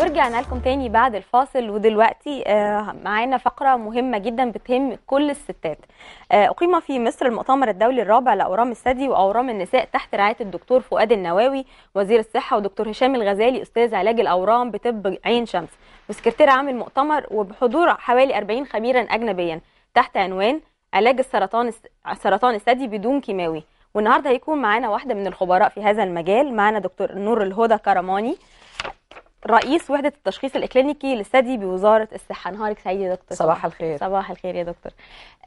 ورجعنا لكم تاني بعد الفاصل ودلوقتي آه، معانا فقرة مهمة جدا بتهم كل الستات آه، أقيم في مصر المؤتمر الدولي الرابع لأورام الثدي وأورام النساء تحت رعاية الدكتور فؤاد النواوي وزير الصحة ودكتور هشام الغزالي أستاذ علاج الأورام بطب عين شمس وسكرتير عام المؤتمر وبحضور حوالي 40 خبيرا أجنبيا تحت عنوان علاج السرطان سرطان الثدي بدون كيماوي والنهارده هيكون معانا واحده من الخبراء في هذا المجال معانا دكتور نور الهدى كرماني رئيس وحده التشخيص الاكلينيكي للثدي بوزاره الصحه نهارك سعيد يا دكتور صباح الخير صباح الخير يا دكتور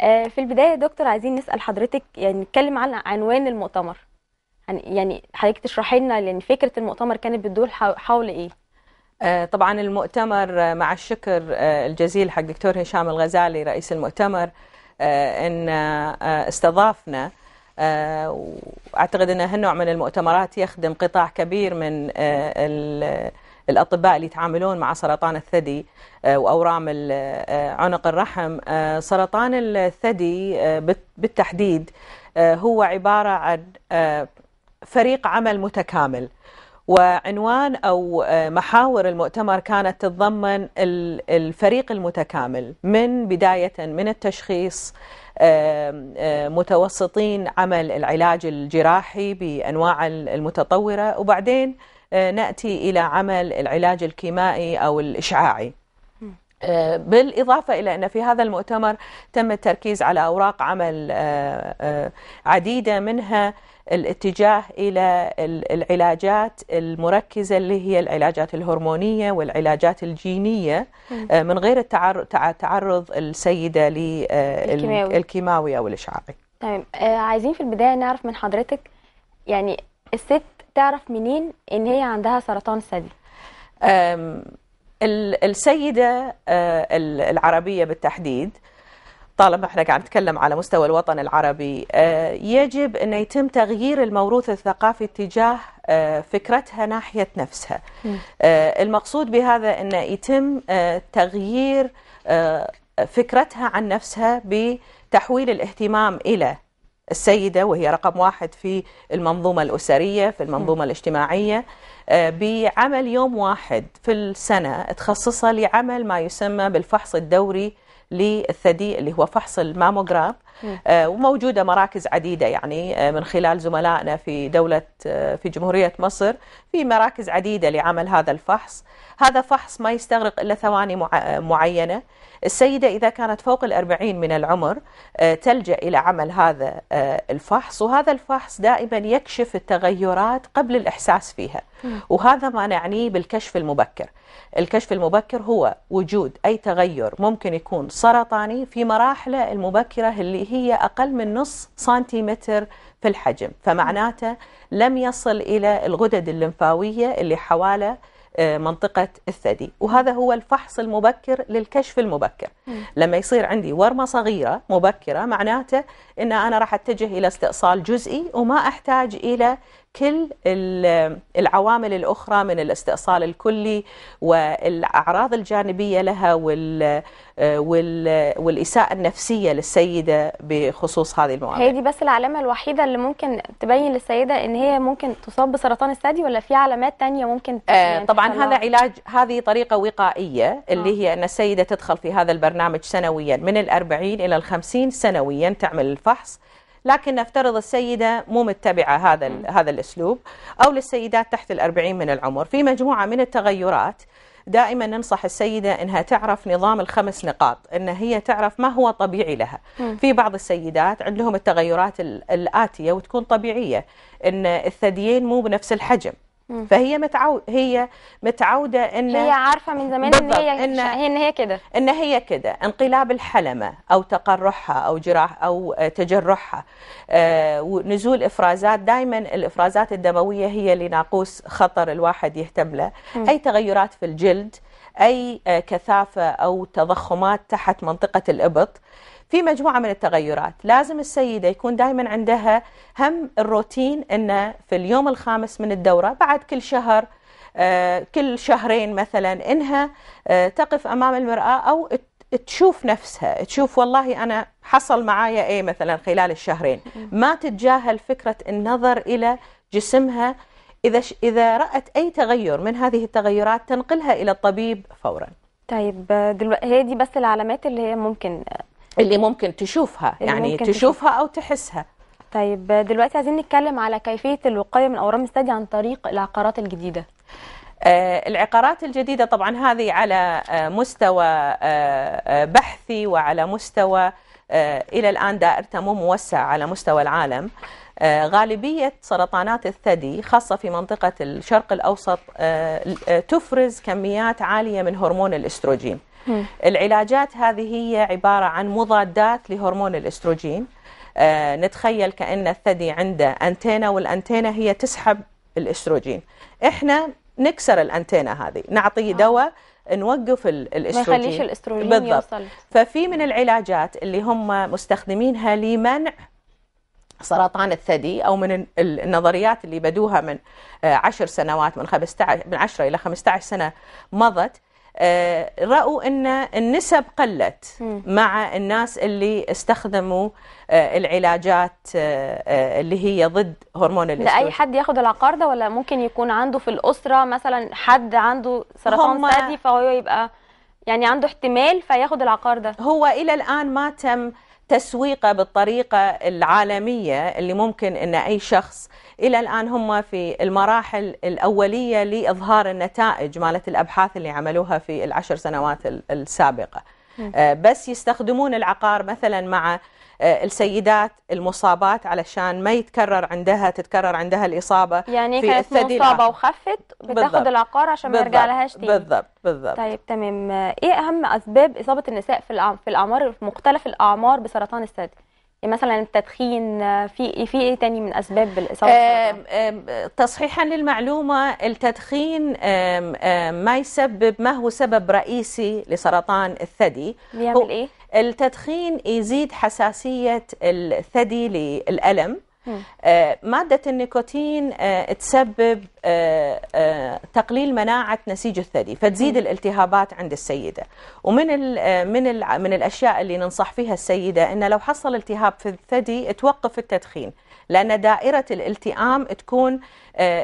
آه، في البدايه يا دكتور عايزين نسال حضرتك يعني نتكلم عن عنوان المؤتمر يعني, يعني حضرتك تشرحي لنا يعني فكره المؤتمر كانت بتدور حول ايه آه، طبعا المؤتمر آه، مع الشكر الجزيل حق دكتور هشام الغزالي رئيس المؤتمر ان استضافنا واعتقد ان هالنوع من المؤتمرات يخدم قطاع كبير من الاطباء اللي يتعاملون مع سرطان الثدي آه، واورام آه، عنق الرحم آه، سرطان الثدي بالتحديد هو عباره عن فريق عمل متكامل وعنوان او محاور المؤتمر كانت تتضمن الفريق المتكامل من بدايه من التشخيص متوسطين عمل العلاج الجراحي بانواع المتطوره وبعدين آه، نأتي إلى عمل العلاج الكيمائي أو الإشعاعي آه، بالإضافة إلى أن في هذا المؤتمر تم التركيز على أوراق عمل آه، عديدة منها الاتجاه إلى العلاجات المركزة اللي هي العلاجات الهرمونية والعلاجات الجينية من غير تعرض السيدة للكيماوي أو الإشعاعي تمام طيب، عايزين في البداية نعرف من حضرتك يعني الست تعرف منين ان هي عندها سرطان ثدي السيده العربيه بالتحديد طالما احنا قاعد نتكلم على مستوى الوطن العربي يجب ان يتم تغيير الموروث الثقافي تجاه فكرتها ناحيه نفسها المقصود بهذا ان يتم تغيير فكرتها عن نفسها بتحويل الاهتمام الى السيدة وهي رقم واحد في المنظومة الأسرية في المنظومة الاجتماعية آه، بعمل يوم واحد في السنة تخصصها لعمل ما يسمى بالفحص الدوري للثدي اللي هو فحص الماموغرام آه، وموجودة مراكز عديدة يعني آه، من خلال زملائنا في دولة آه، في جمهورية مصر في مراكز عديدة لعمل هذا الفحص هذا فحص ما يستغرق إلا ثواني معينة السيدة إذا كانت فوق الأربعين من العمر تلجأ إلى عمل هذا الفحص وهذا الفحص دائما يكشف التغيرات قبل الإحساس فيها وهذا ما نعنيه بالكشف المبكر الكشف المبكر هو وجود أي تغير ممكن يكون سرطاني في مراحله المبكرة اللي هي أقل من نص سنتيمتر في الحجم فمعناته لم يصل إلى الغدد الليمفاوية اللي حوالي آه، منطقة الثدي وهذا هو الفحص المبكر للكشف المبكر م. لما يصير عندي ورمة صغيرة مبكرة معناته أن أنا راح أتجه إلى استئصال جزئي وما أحتاج إلى كل العوامل الأخرى من الاستئصال الكلي والأعراض الجانبية لها والإساءة النفسية للسيدة بخصوص هذه المعاملة هي دي بس العلامة الوحيدة اللي ممكن تبين للسيدة أن هي ممكن تصاب بسرطان الثدي ولا في علامات تانية ممكن آه، يعني طبعا هذا علاج هذه طريقة وقائية اللي آه. هي أن السيدة تدخل في هذا البرنامج سنويا من الأربعين إلى الخمسين سنويا تعمل الفحص لكن نفترض السيدة مو متبعة هذا هذا الأسلوب أو للسيدات تحت الأربعين من العمر في مجموعة من التغيرات دائما ننصح السيدة أنها تعرف نظام الخمس نقاط أن هي تعرف ما هو طبيعي لها م. في بعض السيدات عندهم التغيرات الآتية وتكون طبيعية أن الثديين مو بنفس الحجم فهي متعود هي متعوده ان هي عارفه من زمان ان هي إن, هي كده ان هي كده انقلاب الحلمه او تقرحها او جراح او تجرحها آه ونزول افرازات دائما الافرازات الدمويه هي اللي ناقوس خطر الواحد يهتم له اي تغيرات في الجلد أي آه، كثافة أو تضخمات تحت منطقة الإبط في مجموعة من التغيرات لازم السيدة يكون دائما عندها هم الروتين أنه في اليوم الخامس من الدورة بعد كل شهر آه، كل شهرين مثلا انها آه، تقف امام المراه او تشوف نفسها تشوف والله أنا حصل معايا إيه مثلا خلال الشهرين ما تتجاهل فكرة النظر إلى جسمها إذا ش... إذا رأت أي تغير من هذه التغيرات تنقلها إلى الطبيب فورا طيب دلوقتي هي دي بس العلامات اللي هي ممكن اللي ممكن تشوفها اللي يعني ممكن تشوفها أو تحسها طيب دلوقتي عايزين نتكلم على كيفية الوقاية من أورام الثدي عن طريق العقارات الجديدة آه، العقارات الجديدة طبعا هذه على آه، مستوى آه، بحثي وعلى مستوى إلى الآن دائرته مو موسعة على مستوى العالم آه، غالبية سرطانات الثدي خاصة في منطقة الشرق الأوسط آه، آه، تفرز كميات عالية من هرمون الاستروجين العلاجات هذه هي عبارة عن مضادات لهرمون الاستروجين نتخيل كأن الثدي عنده أنتينا والأنتينا هي تسحب الاستروجين احنا نكسر الأنتينا هذه نعطيه دواء نوقف الاستروجين ما يخليش الاستروجين بالضبط. يوصل ففي من العلاجات اللي هم مستخدمينها لمنع سرطان الثدي او من النظريات اللي بدوها من آه، عشر سنوات من 15 من 10 الى 15 سنه مضت آه، راوا ان النسب قلت مع الناس اللي استخدموا آه، العلاجات اللي هي ضد هرمون الاستروجين لاي حد ياخد العقار ده ولا ممكن يكون عنده في الاسره مثلا حد عنده سرطان ثدي فهو يبقى يعني عنده احتمال فياخد العقار ده هو الى الان ما تم تسويقه بالطريقة العالمية اللي ممكن أن أي شخص إلى الآن هم في المراحل الأولية لإظهار النتائج مالت الأبحاث اللي عملوها في العشر سنوات السابقة آه، بس يستخدمون العقار مثلا مع آه، السيدات المصابات علشان ما يتكرر عندها تتكرر عندها الإصابة يعني في كانت الثدي مصابة العقار. وخفت بتاخد العقار عشان ما يرجع لهاش تاني بالضبط بالضبط طيب تمام آه، إيه أهم أسباب إصابة النساء في في الأعمار في مختلف الأعمار بسرطان الثدي؟ يعني مثلا التدخين آه، في إيه، في ايه تاني من اسباب الاصابه تصحيحا للمعلومه التدخين آم آم ما يسبب ما هو سبب رئيسي لسرطان الثدي بيعمل ايه التدخين يزيد حساسية الثدي للألم آه، مادة النيكوتين آه، تسبب آه، تقليل مناعة نسيج الثدي فتزيد الالتهابات عند السيدة ومن الـ من الـ من الأشياء اللي ننصح فيها السيدة أن لو حصل التهاب في الثدي توقف التدخين لأن دائرة الالتئام تكون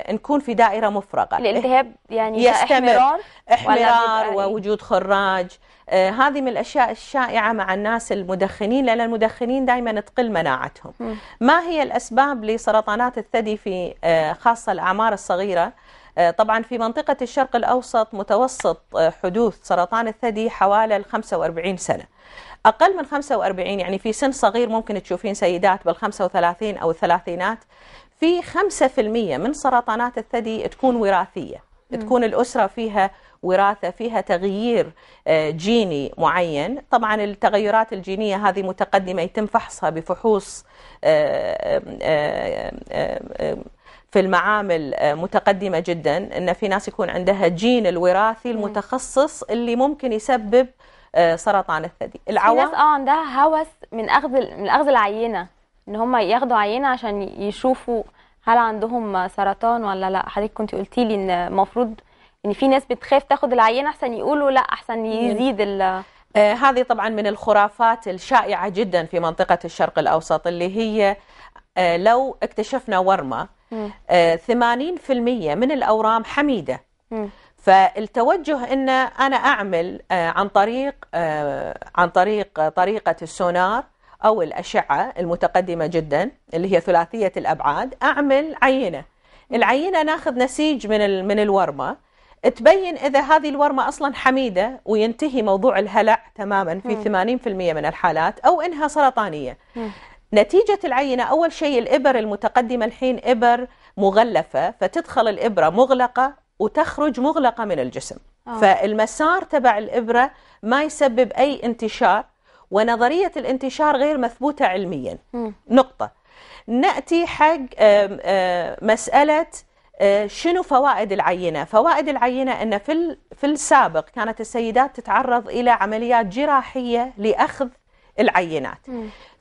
نكون في دائرة مفرغة الالتهاب يعني يستمر احمرار, إحمرار ووجود خراج آه، هذه من الأشياء الشائعة مع الناس المدخنين لأن المدخنين دائما تقل مناعتهم ما هي الأسباب لسرطانات الثدي في آه، خاصة الأعمار الصغيرة آه، طبعا في منطقة الشرق الأوسط متوسط حدوث سرطان الثدي حوالي ال 45 سنة أقل من 45 يعني في سن صغير ممكن تشوفين سيدات بال 35 أو الثلاثينات في 5% من سرطانات الثدي تكون وراثية تكون الأسرة فيها وراثه فيها تغيير آه، جيني معين طبعا التغيرات الجينيه هذه متقدمه يتم فحصها بفحوص آه، في المعامل آه، متقدمه جدا ان في ناس يكون عندها جين الوراثي المتخصص اللي ممكن يسبب سرطان الثدي العوام في ناس اه عندها هوس من اخذ من اخذ العينه ان هم ياخذوا عينه عشان يشوفوا هل عندهم سرطان ولا لا حضرتك كنت قلتي لي ان المفروض ان في ناس بتخاف تاخد العينه احسن يقولوا لا احسن يزيد ال آه هذه طبعا من الخرافات الشائعه جدا في منطقه الشرق الاوسط اللي هي آه لو اكتشفنا ورمه آه 80% من الاورام حميده م. فالتوجه ان انا اعمل آه، عن طريق آه، عن طريق طريقه السونار او الاشعه المتقدمه جدا اللي هي ثلاثيه الابعاد اعمل عينه العينه ناخذ نسيج من من الورمه تبين إذا هذه الورمة أصلا حميدة وينتهي موضوع الهلع تماما في مم. 80% من الحالات أو إنها سرطانية مم. نتيجة العينة أول شيء الإبر المتقدمة الحين إبر مغلفة فتدخل الإبرة مغلقة وتخرج مغلقة من الجسم أوه. فالمسار تبع الإبرة ما يسبب أي انتشار ونظرية الانتشار غير مثبوتة علميا م. نقطة نأتي حق مسألة آه، شنو فوائد العينه؟ فوائد العينه ان في في السابق كانت السيدات تتعرض الى عمليات جراحيه لاخذ العينات.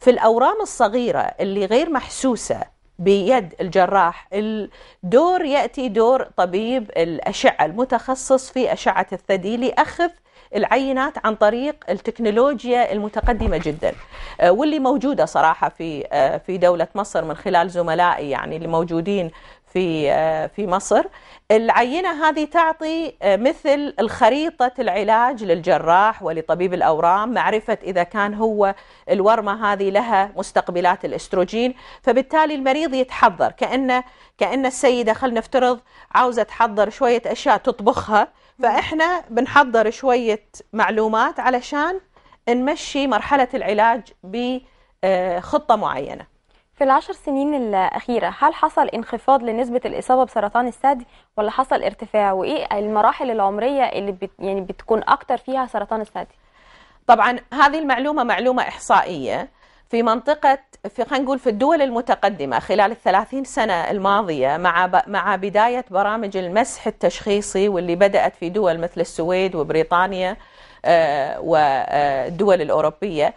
في الاورام الصغيره اللي غير محسوسه بيد الجراح الدور ياتي دور طبيب الاشعه المتخصص في اشعه الثدي لاخذ العينات عن طريق التكنولوجيا المتقدمه جدا آه، واللي موجوده صراحه في آه، في دوله مصر من خلال زملائي يعني اللي موجودين في آه، في مصر العينة هذه تعطي آه، مثل الخريطة العلاج للجراح ولطبيب الأورام معرفة إذا كان هو الورمة هذه لها مستقبلات الاستروجين فبالتالي المريض يتحضر كأن كأن السيدة خلينا نفترض عاوزة تحضر شوية أشياء تطبخها فإحنا بنحضر شوية معلومات علشان نمشي مرحلة العلاج بخطة آه، معينة في العشر سنين الأخيرة هل حصل انخفاض لنسبة الإصابة بسرطان الثدي ولا حصل ارتفاع وإيه المراحل العمرية اللي بت يعني بتكون أكتر فيها سرطان الثدي؟ طبعا هذه المعلومة معلومة إحصائية في منطقة في خلينا نقول في الدول المتقدمة خلال الثلاثين سنة الماضية مع مع بداية برامج المسح التشخيصي واللي بدأت في دول مثل السويد وبريطانيا آه، والدول آه، الأوروبية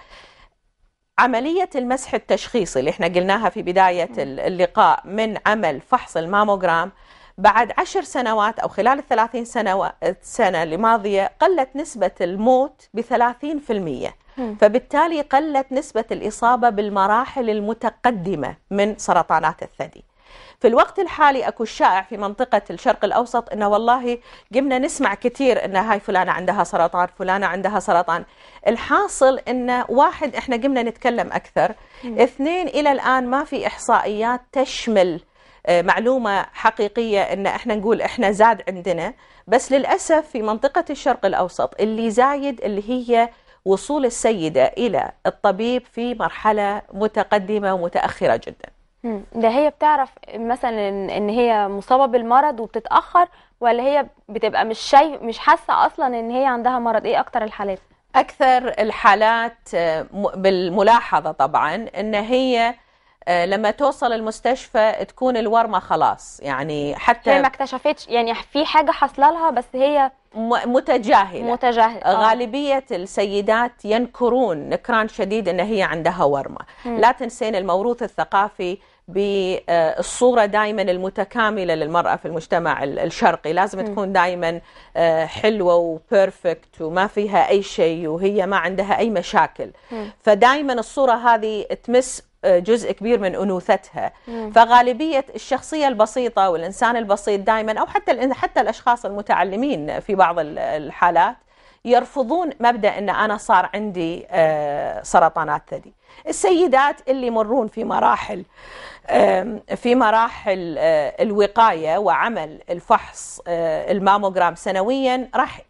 عملية المسح التشخيصي اللي احنا قلناها في بداية اللقاء من عمل فحص الماموغرام بعد عشر سنوات أو خلال الثلاثين سنة, سنة الماضية قلت نسبة الموت بثلاثين في المية فبالتالي قلت نسبة الإصابة بالمراحل المتقدمة من سرطانات الثدي في الوقت الحالي اكو الشائع في منطقه الشرق الاوسط انه والله قمنا نسمع كثير ان هاي فلانه عندها سرطان فلانه عندها سرطان الحاصل ان واحد احنا قمنا نتكلم اكثر م. اثنين الى الان ما في احصائيات تشمل آه، معلومة حقيقية أن إحنا نقول إحنا زاد عندنا بس للأسف في منطقة الشرق الأوسط اللي زايد اللي هي وصول السيدة إلى الطبيب في مرحلة متقدمة ومتأخرة جدا ده هي بتعرف مثلا ان هي مصابه بالمرض وبتتاخر ولا هي بتبقى مش شايف مش حاسه اصلا ان هي عندها مرض ايه اكتر الحالات اكثر الحالات آه، بالملاحظه طبعا ان هي آه، لما توصل المستشفى تكون الورمه خلاص يعني حتى هي ما اكتشفتش يعني في حاجه حصل لها بس هي متجاهلة متجاهلة آه. غالبية السيدات ينكرون نكران شديد أن هي عندها ورمة مم. لا تنسين الموروث الثقافي بالصورة آه، دائما المتكاملة للمرأة في المجتمع الشرقي لازم مم. تكون دائما آه، حلوة وبيرفكت وما فيها أي شيء وهي ما عندها أي مشاكل فدائما الصورة هذه تمس جزء كبير من انوثتها فغالبيه الشخصيه البسيطه والانسان البسيط دائما او حتى حتى الاشخاص المتعلمين في بعض الحالات يرفضون مبدا ان انا صار عندي آه، سرطانات ثدي السيدات اللي يمرون في مراحل في مراحل آه، الوقايه وعمل الفحص آه، الماموغرام سنويا راح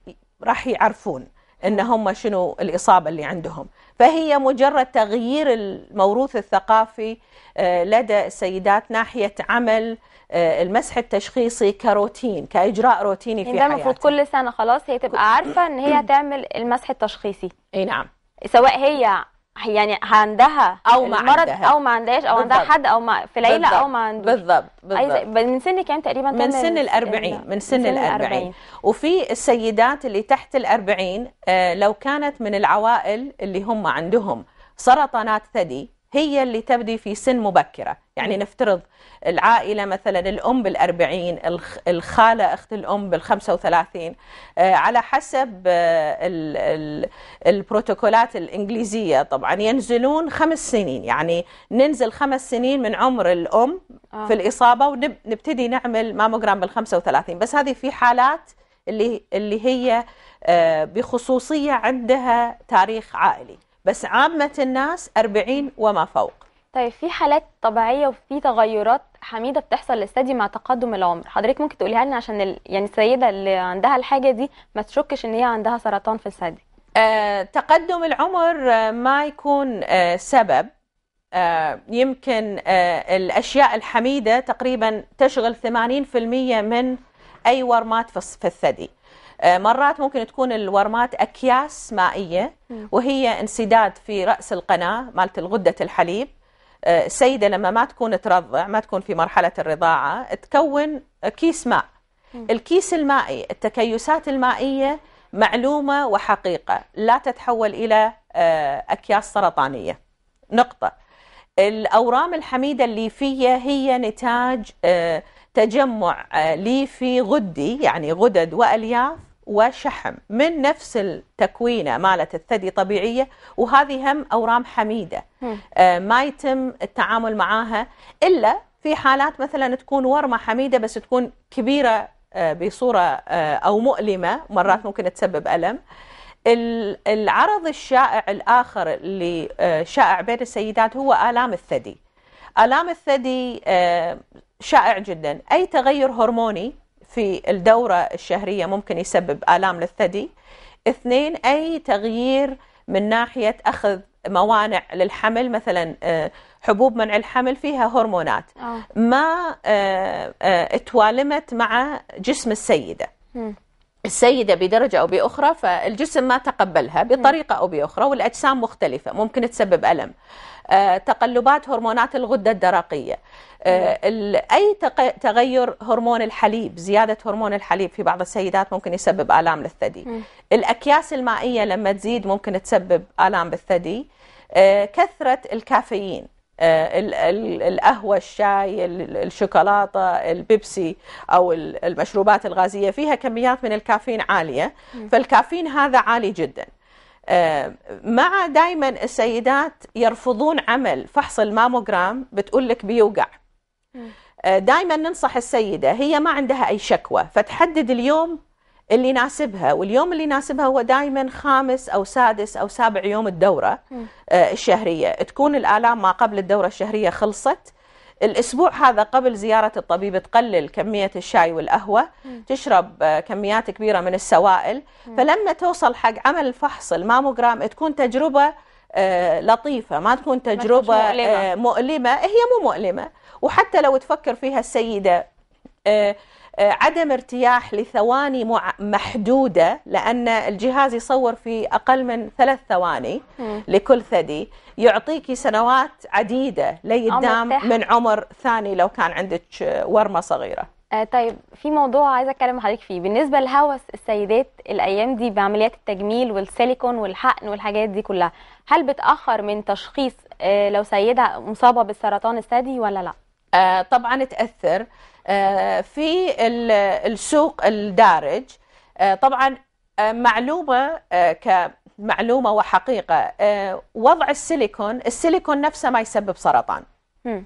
راح يعرفون ان هم شنو الاصابه اللي عندهم فهي مجرد تغيير الموروث الثقافي آه، لدى السيدات ناحيه عمل آه، المسح التشخيصي كروتين كاجراء روتيني في يعني حياتها المفروض كل سنه خلاص هي تبقى عارفه ان هي تعمل المسح التشخيصي اي نعم سواء هي يعني عندها او ما عندها. او ما عندهاش او عندها حد او ما في ليله او ما عندوش بالضبط بالضبط من سن كام تقريبا من سن ال 40 من سن ال 40 وفي السيدات اللي تحت ال 40 آه لو كانت من العوائل اللي هم عندهم سرطانات ثدي هي اللي تبدي في سن مبكرة يعني نفترض العائلة مثلا الأم بالأربعين الخالة أخت الأم بالخمسة وثلاثين آه، على حسب آه، البروتوكولات الإنجليزية طبعا ينزلون خمس سنين يعني ننزل خمس سنين من عمر الأم آه. في الإصابة ونبتدي نعمل ماموجرام بالخمسة وثلاثين بس هذه في حالات اللي, اللي هي بخصوصية عندها تاريخ عائلي بس عامة الناس 40 وما فوق طيب في حالات طبيعيه وفي تغيرات حميده بتحصل للثدي مع تقدم العمر حضرتك ممكن تقوليها لنا عشان ال... يعني السيده اللي عندها الحاجه دي ما تشكش ان هي عندها سرطان في الثدي آه، تقدم العمر آه، ما يكون آه، سبب آه، يمكن آه، الاشياء الحميده تقريبا تشغل 80% من اي ورمات في الثدي آه، مرات ممكن تكون الورمات اكياس مائيه وهي انسداد في راس القناه مالت الغده الحليب آه، السيده لما ما تكون ترضع ما تكون في مرحله الرضاعه تكون كيس ماء الكيس المائي التكيسات المائيه معلومه وحقيقه لا تتحول الى آه، اكياس سرطانيه نقطه الاورام الحميده الليفيه هي نتاج تجمع ليفي غدي يعني غدد والياف وشحم من نفس التكوينة مالت الثدي طبيعية وهذه هم أورام حميدة آه، ما يتم التعامل معاها إلا في حالات مثلا تكون ورمة حميدة بس تكون كبيرة آه، بصورة آه، أو مؤلمة مرات ممكن تسبب ألم العرض الشائع الآخر اللي شائع بين السيدات هو آلام الثدي آلام الثدي شائع جدا أي تغير هرموني في الدورة الشهرية ممكن يسبب آلام للثدي اثنين أي تغيير من ناحية أخذ موانع للحمل مثلا آه، حبوب منع الحمل فيها هرمونات آه. ما آه، توالمت مع جسم السيدة السيدة بدرجة أو بأخرى فالجسم ما تقبلها بطريقة أو بأخرى والأجسام مختلفة ممكن تسبب ألم آه، تقلبات هرمونات الغدة الدرقية آه، نعم. أي تغير هرمون الحليب زيادة هرمون الحليب في بعض السيدات ممكن يسبب آلام للثدي الأكياس المائية لما تزيد ممكن تسبب آلام بالثدي آه، كثرة الكافيين القهوة الشاي الشوكولاتة البيبسي أو المشروبات الغازية فيها كميات من الكافيين عالية فالكافيين هذا عالي جداً آه، مع دائما السيدات يرفضون عمل فحص الماموجرام بتقول لك بيوقع آه، دائما ننصح السيده هي ما عندها اي شكوى فتحدد اليوم اللي يناسبها واليوم اللي يناسبها هو دائما خامس او سادس او سابع يوم الدوره آه، الشهريه تكون الالام ما قبل الدوره الشهريه خلصت الاسبوع هذا قبل زياره الطبيب تقلل كميه الشاي والقهوه تشرب آه، كميات كبيره من السوائل فلما توصل حق عمل فحص الماموجرام تكون تجربه آه، لطيفة ما تكون تجربة مؤلمة. آه، مؤلمة هي مو مؤلمة وحتى لو تفكر فيها السيدة آه، عدم ارتياح لثواني محدودة لأن الجهاز يصور في أقل من ثلاث ثواني لكل ثدي يعطيك سنوات عديدة ليدام من عمر ثاني لو كان عندك ورمة صغيرة آه طيب في موضوع عايزه اتكلم مع حضرتك فيه بالنسبه لهوس السيدات الايام دي بعمليات التجميل والسيليكون والحقن والحاجات دي كلها هل بتاخر من تشخيص آه لو سيده مصابه بالسرطان الثدي ولا لا آه طبعا تاثر آه، في السوق الدارج آه، طبعا آه، معلومة كمعلومة وحقيقة وضع السيليكون السيليكون نفسه ما يسبب سرطان م.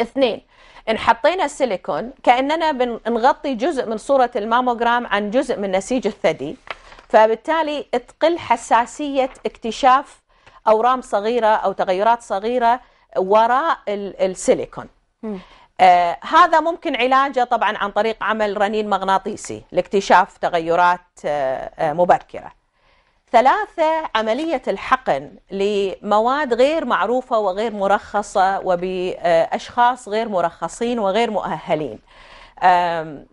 اثنين ان حطينا السيليكون كاننا بنغطي جزء من صوره الماموغرام عن جزء من نسيج الثدي فبالتالي تقل حساسيه اكتشاف اورام صغيره او تغيرات صغيره وراء السيليكون آه، هذا ممكن علاجه طبعا عن طريق عمل رنين مغناطيسي لاكتشاف تغيرات آه، آه، مبكره. ثلاثة عملية الحقن لمواد غير معروفة وغير مرخصة وبأشخاص غير مرخصين وغير مؤهلين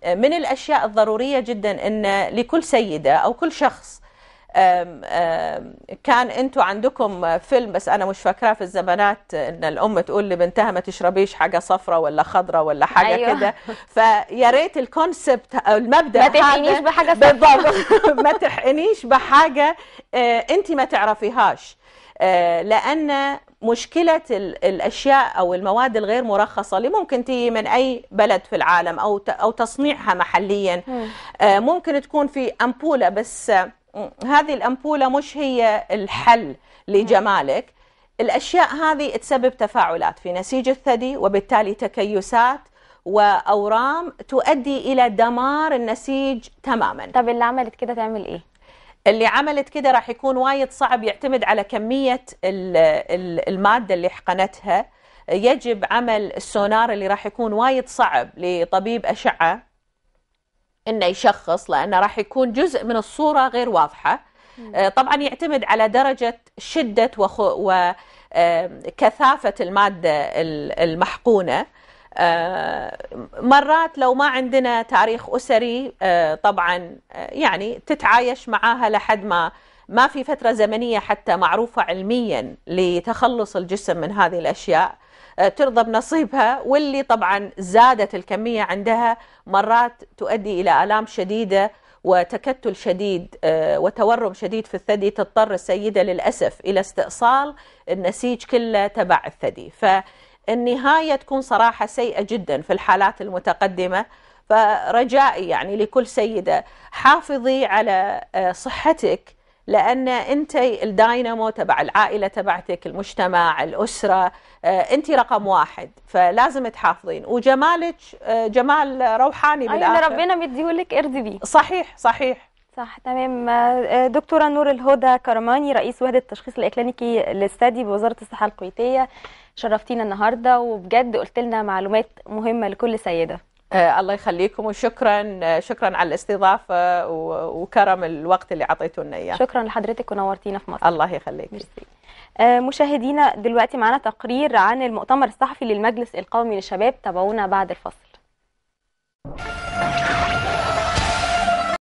من الأشياء الضرورية جدا أن لكل سيدة أو كل شخص كان انتوا عندكم فيلم بس انا مش فاكراه في الزمانات ان الام تقول لبنتها ما تشربيش حاجه صفراء ولا خضراء ولا حاجه أيوة. كده فيا ريت الكونسبت او المبدا ما تحقنيش بحاجه بالضبط ما تحقنيش بحاجه آه، انت ما تعرفيهاش آه، لان مشكلة الأشياء أو المواد الغير مرخصة اللي ممكن تيجي من أي بلد في العالم أو أو تصنيعها محليا آه، ممكن تكون في أمبولة بس هذه الأمبولة مش هي الحل لجمالك الأشياء هذه تسبب تفاعلات في نسيج الثدي وبالتالي تكيسات وأورام تؤدي إلى دمار النسيج تماما طب اللي عملت كده تعمل إيه؟ اللي عملت كده راح يكون وايد صعب يعتمد على كمية المادة اللي حقنتها يجب عمل السونار اللي راح يكون وايد صعب لطبيب أشعة انه يشخص لانه راح يكون جزء من الصوره غير واضحه آه، طبعا يعتمد على درجه شده وكثافه الماده المحقونه آه، مرات لو ما عندنا تاريخ اسري آه، طبعا يعني تتعايش معاها لحد ما ما في فتره زمنيه حتى معروفه علميا لتخلص الجسم من هذه الاشياء آه، ترضى بنصيبها واللي طبعا زادت الكمية عندها مرات تؤدي إلى آلام شديدة وتكتل شديد آه، وتورم شديد في الثدي تضطر السيدة للأسف إلى استئصال النسيج كله تبع الثدي فالنهاية تكون صراحة سيئة جدا في الحالات المتقدمة فرجائي يعني لكل سيدة حافظي على آه، صحتك لان انت الداينامو تبع العائله تبعتك المجتمع الاسره آه، انت رقم واحد فلازم تحافظين وجمالك آه، جمال روحاني آه، بالاخر أيوة ربنا مديهولك ارضي بيه صحيح صحيح صح تمام دكتوره نور الهدى كرماني رئيس وحده التشخيص الاكلينيكي للثدي بوزاره الصحه الكويتيه شرفتينا النهارده وبجد قلت لنا معلومات مهمه لكل سيده آه، الله يخليكم وشكرا آه، شكرا على الاستضافه وكرم الوقت اللي اعطيتونا اياه شكرا لحضرتك ونورتينا في مصر الله يخليك آه، مشاهدينا دلوقتي معانا تقرير عن المؤتمر الصحفي للمجلس القومي للشباب تابعونا بعد الفصل